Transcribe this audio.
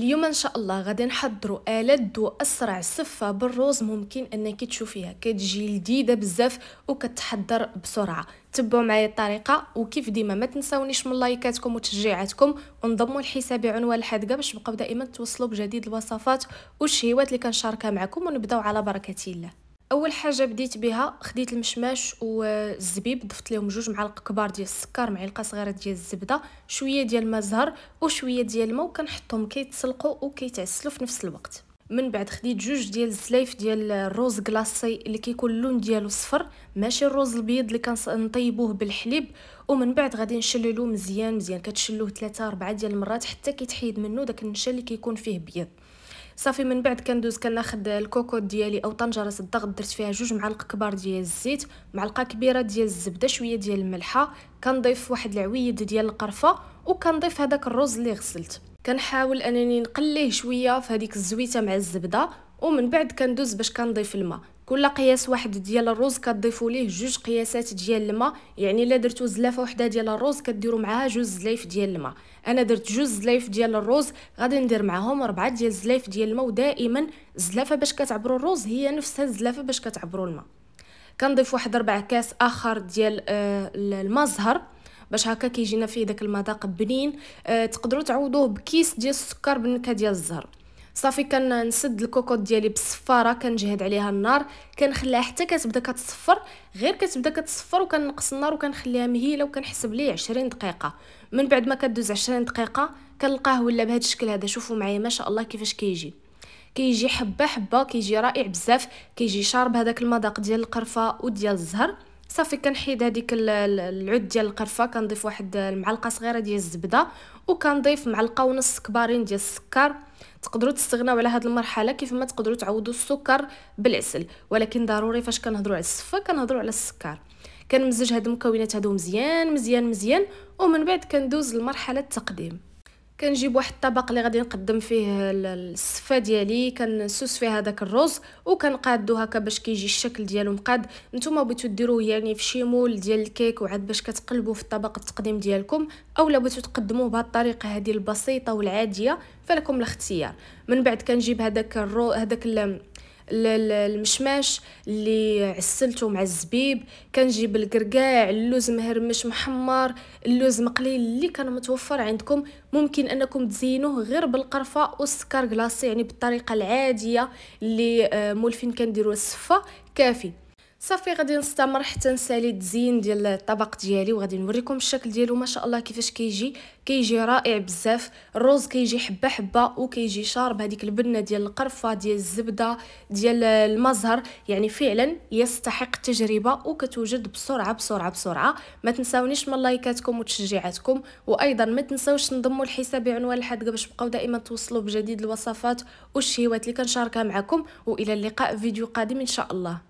اليوم ان شاء الله غادي نحضروا الد واسرع صفه بالروز ممكن انك تشوفيها كتجي لذيذه بزاف وكتحضر بسرعه تبعوا معايا الطريقه وكيف ديما ما تنساونيش من لايكاتكم وتشجيعاتكم ونضموا لحسابي عنوان الحدقه باش نبقاو دائما توصلوا بجديد الوصفات والشهيوات اللي كنشاركها معكم ونبداو على بركه الله اول حاجه بديت بها خديت المشماش والزبيب ضفت لهم جوج معالق كبار ديال السكر معلقه صغيره ديال الزبده شويه ديال ماء زهر وشويه ديال الماء وكنحطهم كيتسلقوا وكيتعسلوا في نفس الوقت من بعد خديت جوج ديال الزلايف ديال الروز كلاصي اللي كيكون اللون ديالو صفر ماشي الروز البيض اللي كنطيبوه بالحليب ومن بعد غادي نشللو مزيان مزيان كتشلوه ثلاثة أربعة ديال المرات حتى كيتحيد منه داك النشا اللي كيكون فيه بيض صافي من بعد كندوز كناخد الكوكوط ديالي او طنجره الضغط درت فيها جوج معالق كبار ديال الزيت معلقه كبيره ديال الزبده شويه ديال الملحه كنضيف واحد العويد ديال القرفه وكنضيف هذاك الرز اللي غسلت كنحاول انني نقليه شويه في هذيك الزويته مع الزبده ومن بعد كندوز باش كنضيف الماء كل قياس واحد ديال الرز كتضيفوا ليه جوج قياسات ديال الماء يعني الا درتو زلافه وحده ديال الرز كديروا معاها جوج زلايف ديال الماء انا درت جوج زلايف ديال الرز غادي ندير معاهم ربعه ديال زلايف ديال الماء ودائما الزلافه باش كتعبروا الرز هي نفسها الزلافه باش كتعبروا الماء كنضيف واحد ربع كاس اخر ديال آه، الماء زهر باش هكا كيجينا فيه داك المذاق بنين أه تقدروا تعوضوه بكيس ديال السكر بنكهه ديال الزهر صافي كنسد الكوكوط ديالي بالصفاره كنجهد عليها النار كنخليها حتى كتبدا كتصفر غير كتبدا كتصفر وكنقص النار وكنخليها مهيله وكنحسب ليه 20 دقيقه من بعد ما كدوز 20 دقيقه كنلقاه ولا بهذا الشكل هذا شوفوا معايا ما شاء الله كيفاش كيجي كيجي حبه حبه كيجي رائع بزاف كيجي شارب هذاك المذاق ديال القرفه وديال الزهر صافي كنحيد هذيك العود ديال القرفه كنضيف واحد المعلقه صغيره ديال الزبده وكنضيف معلقه ونص كبارين ديال السكر تقدروا تستغناو على هذه المرحله كيف ما تقدروا تعوضوا السكر بالعسل ولكن ضروري فاش كنهضروا على الصفه كنهضروا على السكر كنمزج هاد المكونات هادو مزيان مزيان مزيان ومن بعد كندوز لمرحله التقديم كنجيب واحد الطبق اللي غادي نقدم فيه السفه ديالي كنسوس فيها داك الرز وكنقادو هكا باش كيجي الشكل ديالو مقاد نتوما بغيتو ديروه يعني في شي مول ديال الكيك وعاد باش كتقلبوه في طبق التقديم ديالكم اولا بغيتو تقدموه بهاد الطريقه هذه البسيطه والعاديه فلكم الاختيار من بعد كنجيب هذاك الرو هذاك المشماش اللي عسلته مع الزبيب كنجيب الكركاع اللوز مهرمش محمر اللوز مقلي اللي كان متوفر عندكم ممكن انكم تزينوه غير بالقرفه والسكر كلاصي يعني بالطريقه العاديه اللي آه، مولفين كنديروا الصفه كافي صافي غادي نستمر حتى نسالي التزيين ديال الطبق ديالي وغادي نوريكم الشكل ديالو ما شاء الله كيفاش كيجي كيجي رائع بزاف الرز كيجي حبه حبه وكيجي شارب هذيك البنه ديال القرفه ديال الزبده ديال المزهر يعني فعلا يستحق التجربه وكتوجد بسرعه بسرعه بسرعه ما تنساونيش من لايكاتكم وتشجيعاتكم وايضا ما تنساوش تنضموا للحساب بعنوان الحدقه باش تبقاو دائما توصلوا بجديد الوصفات والشهيوات اللي كنشاركها معكم والى اللقاء فيديو قادم ان شاء الله